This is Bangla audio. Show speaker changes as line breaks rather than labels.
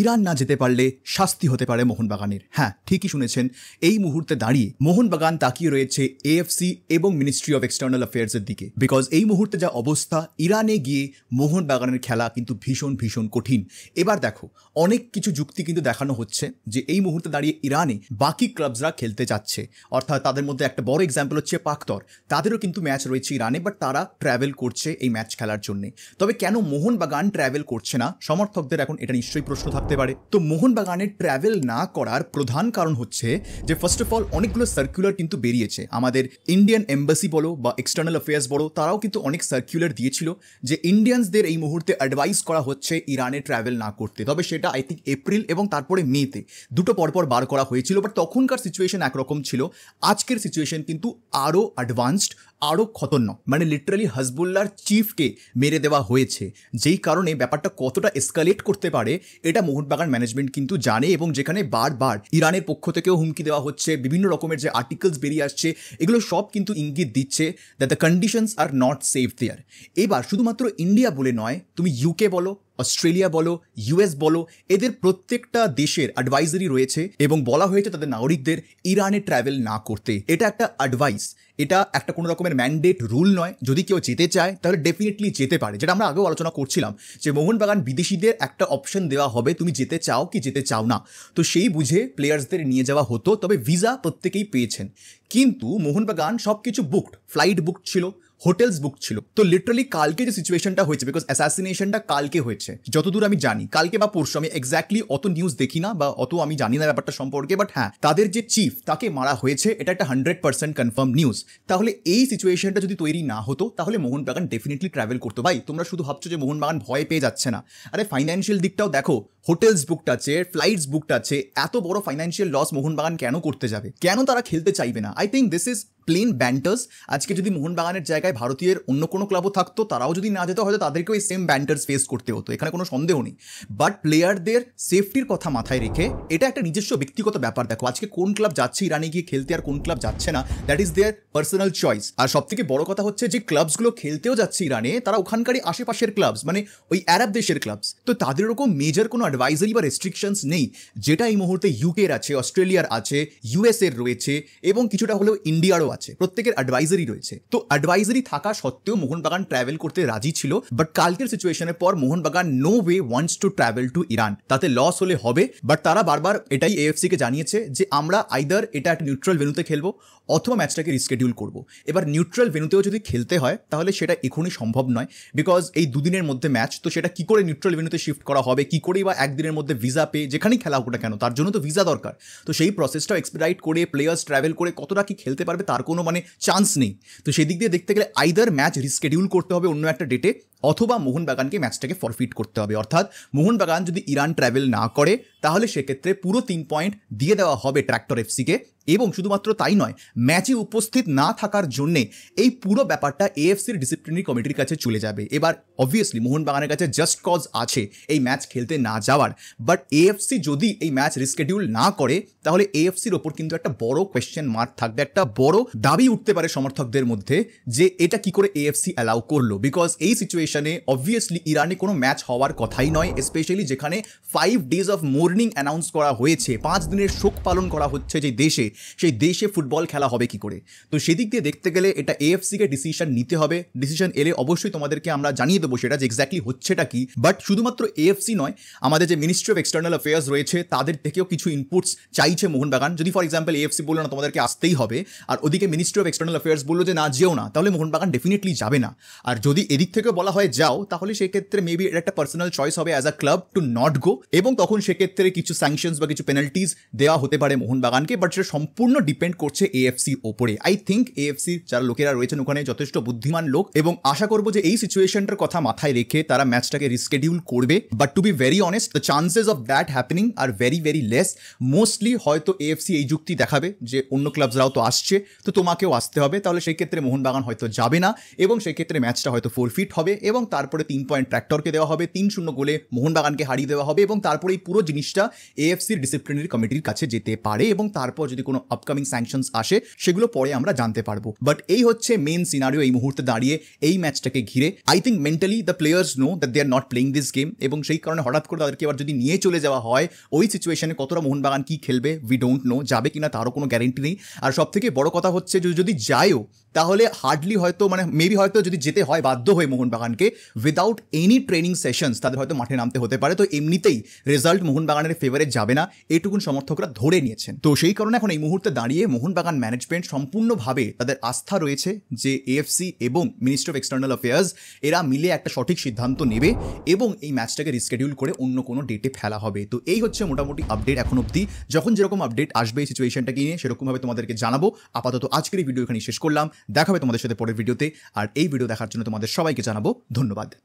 ইরান না যেতে পারলে শাস্তি হতে পারে মোহনবাগানের হ্যাঁ ঠিকই শুনেছেন এই মুহূর্তে দাঁড়িয়ে মোহনবাগান তাকিয়ে রয়েছে এএফসি এবং মিনিস্ট্রি অফ এক্সটার্নাল অ্যাফেয়ার্সের দিকে বিকজ এই মুহূর্তে যা অবস্থা ইরানে গিয়ে মোহনবাগানের খেলা কিন্তু ভীষণ ভীষণ কঠিন এবার দেখো অনেক কিছু যুক্তি কিন্তু দেখানো হচ্ছে যে এই মুহূর্তে দাঁড়িয়ে ইরানে বাকি ক্লাবসরা খেলতে যাচ্ছে অর্থাৎ তাদের মধ্যে একটা বড় এক্সাম্পল হচ্ছে পাকতর তাদেরও কিন্তু ম্যাচ রয়েছে ইরানে বাট তারা ট্র্যাভেল করছে এই ম্যাচ খেলার জন্য তবে কেন মোহনবাগান ট্র্যাভেল করছে না সমর্থকদের এখন এটা নিশ্চয়ই প্রশ্ন থাকে থাকতে পারে তো মোহনবাগানে ট্র্যাভেল না করার প্রধান কারণ হচ্ছে যে ফার্স্ট অফ অল অনেকগুলো সার্কুলার কিন্তু বেরিয়েছে আমাদের ইন্ডিয়ান এম্বাসি বলো বা এক্সটার্নাল অ্যাফেয়ার্স বলো তারাও কিন্তু অনেক সার্কুলার দিয়েছিল যে ইন্ডিয়ানসদের এই মুহূর্তে অ্যাডভাইস করা হচ্ছে ইরানে ট্র্যাভেল না করতে তবে সেটা আই থিঙ্ক এপ্রিল এবং তারপরে মেতে দুটো পরপর বার করা হয়েছিল বাট তখনকার সিচুয়েশন একরকম ছিল আজকের সিচুয়েশন কিন্তু আরও অ্যাডভান্সড আরও খতরনাক মানে লিটারালি হাজবুল্লার চিফকে মেরে দেওয়া হয়েছে যেই কারণে ব্যাপারটা কতটা এসকালেট করতে পারে এটা মোহনবাগান ম্যানেজমেন্ট কিন্তু জানে এবং যেখানে বারবার ইরানের পক্ষ থেকেও হুমকি দেওয়া হচ্ছে বিভিন্ন রকমের যে আর্টিকেলস বেরিয়ে আসছে এগুলো সব কিন্তু ইঙ্গিত দিচ্ছে that the conditions are not safe there এবার শুধুমাত্র ইন্ডিয়া বলে নয় তুমি ইউকে বলো অস্ট্রেলিয়া বলো ইউএস বলো এদের প্রত্যেকটা দেশের অ্যাডভাইজারি রয়েছে এবং বলা হয়েছে তাদের নাগরিকদের ইরানে ট্রাভেল না করতে এটা একটা অ্যাডভাইস এটা একটা কোনো রকমের ম্যান্ডেট রুল নয় যদি কেউ যেতে চায় তাহলে ডেফিনেটলি যেতে পারে যেটা আমরা আগেও আলোচনা করছিলাম যে মোহনবাগান বিদেশিদের একটা অপশন দেওয়া হবে তুমি যেতে চাও কি যেতে চাও না তো সেই বুঝে প্লেয়ার্সদের নিয়ে যাওয়া হতো তবে ভিসা প্রত্যেকেই পেয়েছেন কিন্তু মোহনবাগান সব কিছু বুকড ফ্লাইট বুকড ছিল হোটেলস বুক ছিল তো লিটারালি কালকে যে সিচুয়েশনটা হয়েছে বিকজ অ্যাসাসিনেশনটা কালকে হয়েছে যতদূর আমি জানি কালকে বা পরশু আমি এক্স্যাক্টলি অত নিউজ দেখি না বা অত আমি জানি না ব্যাপারটা সম্পর্কে বাট হ্যাঁ তাদের যে চিফ তাকে মারা হয়েছে এটা একটা হান্ড্রেড পার্সেন্ট কনফার্ম নিউজ তাহলে এই সিচুয়েশনটা যদি তৈরি না হতো তাহলে মোহনবাগান ডেফিনেটলি ট্রাভেল করতো ভাই তোমরা শুধু ভাবছো যে মোহনবাগান ভয় পেয়ে যাচ্ছে না আরে ফাইন্যান্সিয়াল দিকটাও দেখো হোটেলস বুকড আছে ফ্লাইটস বুকড আছে এত বড় ফাইন্যান্সিয়াল লস মোহনবাগান কেন করতে যাবে কেন তারা খেলতে চাইবে না I think this is plain banters আজকে যদি মোহনবাগানের জায়গায় ভারতীয়ের অন্য কোনো ক্লাবও থাকতো তারাও যদি না যেত হয়তো তাদেরকেও এই সেম ব্যান্টার্স ফেস করতে হতো এখানে কোনো সন্দেহ নেই বাট প্লেয়ারদের সেফটির কথা মাথায় রেখে এটা একটা নিজস্ব ব্যক্তিগত ব্যাপার দেখো আজকে কোন ক্লাব যাচ্ছে ইরানে গিয়ে খেলতে আর কোন ক্লাব যাচ্ছে না that is their personal choice আর সবথেকে বড় কথা হচ্ছে যে ক্লাবসগুলো খেলতেও যাচ্ছে ইরানে তারা ওখানকারই আশেপাশের ক্লাবস মানে ওই অ্যারাব দেশের ক্লাবস তো তাদের ওরকম মেজর কোনো অ্যাডভাইজারি বা রেস্ট্রিকশনস নেই যেটা এই মুহূর্তে ইউকের আছে অস্ট্রেলিয়ার আছে ইউএসএর রয়েছে এবং কিছুটা হলেও ইন্ডিয়ারও আছে প্রত্যেকের অ্যাডভাইজারি রয়েছে তো অ্যাডভাইজারি থাকা সত্ত্বেও মোহনবাগান ট্রাভেল করতে রাজি ছিল বাট কালকের সিচুয়েশনের পর Mohun Bagan no way wants to travel to Iran তাতে লস হলে হবে বাট তারা বারবার এটাই এএফসি কে জানিয়েছে যে আমরা আইদার এটা একটা নিউট্রাল ভেনুতে খেলবো অথবা ম্যাচটাকে রিস্কেডিউল করব এবার নিউট্রাল ভেনুতেও যদি খেলতে হয় তাহলে সেটা এখনই সম্ভব নয় বিকজ এই দুদিনের মধ্যে ম্যাচ তো সেটা কি করে নিউট্রাল ভেনুতে শিফট করা হবে কি করেই বা একদিনের মধ্যে ভিসা পেয়ে যেখানেই খেলা হোক না কেন তার জন্য তো ভিসা দরকার তো সেই প্রসেসটাও এক্সপেরাইট করে প্লেয়ার্স ট্রাভেল করে কতটা কি খেলতে পারবে তার কোনো মানে চান্স নেই তো সেদিক দিয়ে দেখতে গেলে আইদার ম্যাচ রিস্কেডিউল করতে হবে অন্য একটা ডেটে অথবা মোহনবাগানকে ম্যাচটাকে ফরফিট করতে হবে অর্থাৎ মোহনবাগান যদি ইরান ট্রাভেল না করে তাহলে সেক্ষেত্রে পুরো তিন পয়েন্ট দিয়ে দেওয়া হবে ট্র্যাক্টর এফসিকে এবং শুধুমাত্র তাই নয় ম্যাচে উপস্থিত না থাকার জন্যে এই পুরো ব্যাপারটা এএফসির ডিসিপ্লিনারি কমিটির কাছে চলে যাবে এবার অবভিয়াসলি মোহনবাগানের কাছে জাস্ট কজ আছে এই ম্যাচ খেলতে না যাওয়ার বাট এএফসি যদি এই ম্যাচ রিস্কেডিউল না করে তাহলে এএফসির ওপর কিন্তু একটা বড় কোয়েশ্চেন মার্ক থাকবে একটা বড় দাবি উঠতে পারে সমর্থকদের মধ্যে যে এটা কি করে এএফসি অ্যালাউ করলো বিকজ এই সিচুয়েশন সেকশনে অবভিয়াসলি ইরানে কোনো ম্যাচ হওয়ার কথাই নয় স্পেশালি যেখানে five days of mourning announce করা হয়েছে পাঁচ দিনের শোক পালন করা হচ্ছে যে দেশে সেই দেশে ফুটবল খেলা হবে কি করে তো সেদিক দিয়ে দেখতে গেলে এটা এএফসিকে ডিসিশন নিতে হবে ডিসিশন এলে অবশ্যই তোমাদেরকে আমরা জানিয়ে দেবো সেটা যে এক্স্যাক্টলি হচ্ছেটা কি বাট শুধুমাত্র এএফসি নয় আমাদের যে মিনিস্ট্রি অফ এক্সটার্নাল অ্যাফেয়ার্স রয়েছে তাদের থেকেও কিছু ইনপুটস চাইছে মোহনবাগান যদি ফর এক্সাম্পল এএফসি বললো না তোমাদেরকে আসতেই হবে আর ওদিকে মিনিস্ট্রি অফ এক্সটার্নাল অ্যাফেয়ার্স বললো যে না যেও না তাহলে মোহনবাগান ডেফিনেটলি যাবে না আর যদি এদিক থেকে বলা হয় যাও তাহলে সেক্ষেত্রে মেবি এটা একটা পার্সোনাল চয়েস হবে as a club to not go এবং তখন সেক্ষেত্রে কিছু স্যাংশনস বা কিছু পেনাল্টিজ দেওয়া হতে পারে মোহনবাগানকে বাট সেটা সম্পূর্ণ ডিপেন্ড করছে এএফসির ওপরে আই থিঙ্ক এএফসি যারা লোকেরা রয়েছেন ওখানে যথেষ্ট বুদ্ধিমান লোক এবং আশা করবো যে এই সিচুয়েশনটার কথা মাথায় রেখে তারা ম্যাচটাকে রিস্কেডিউল করবে but to be very honest the chances of that happening are very very less mostly হয়তো এএফসি এই যুক্তি দেখাবে যে অন্য ক্লাবসরাও তো আসছে তো তোমাকেও আসতে হবে তাহলে সেই ক্ষেত্রে মোহনবাগান হয়তো যাবে না এবং সেই ক্ষেত্রে ম্যাচটা হয়তো ফিট হবে এবং তারপরে তিন পয়েন্ট ট্র্যাক্টরকে দেওয়া হবে তিন শূন্য গোলে মোহনবাগানকে হারিয়ে দেওয়া হবে এবং তারপরে এই পুরো জিনিসটা এএফসির ডিসিপ্লিনারি কমিটির কাছে যেতে পারে এবং তারপর যদি কোনো আপকামিং স্যাংশনস আসে সেগুলো পরে আমরা জানতে পারবো বাট এই হচ্ছে মেন সিনারিও এই মুহূর্তে দাঁড়িয়ে এই ম্যাচটাকে ঘিরে I think mentally the players know that they are not playing this game এবং সেই কারণে হঠাৎ করে তাদেরকে এবার যদি নিয়ে চলে যাওয়া হয় ওই সিচুয়েশনে কতটা মোহনবাগান কি খেলবে উই ডোন্ট নো যাবে কিনা তারও কোনো গ্যারেন্টি নেই আর সব থেকে বড় কথা হচ্ছে যদি যায়ও তাহলে হার্ডলি হয়তো মানে মেবি হয়তো যদি যেতে হয় বাধ্য হয়ে Mohun Bagan মোহনবাগানকে without any training sessions তাদের হয়তো মাঠে নামতে হতে পারে তো এমনিতেই রেজাল্ট মোহনবাগানের ফেভারে যাবে না এটুকুন সমর্থকরা ধরে নিয়েছেন তো সেই কারণে এখন এই মুহূর্তে দাঁড়িয়ে মোহনবাগান ম্যানেজমেন্ট সম্পূর্ণভাবে তাদের আস্থা রয়েছে যে এএফসি এবং মিনিস্ট্রি অফ এক্সটার্নাল অ্যাফেয়ার্স এরা মিলে একটা সঠিক সিদ্ধান্ত নেবে এবং এই ম্যাচটাকে রিস্কেডিউল করে অন্য কোনো ডেটে ফেলা হবে তো এই হচ্ছে মোটামুটি আপডেট এখন অবধি যখন যেরকম আপডেট আসবে এই সিচুয়েশনটাকে নিয়ে সেরকমভাবে তোমাদেরকে জানাবো আপাতত আজকের এই ভিডিও এখানে শেষ করলাম দেখাবে তোমাদের সাথে পরের ভিডিওতে আর এই ভিডিও দেখার জন্য তোমাদের সবাইকে জানাবো ধন্যবাদ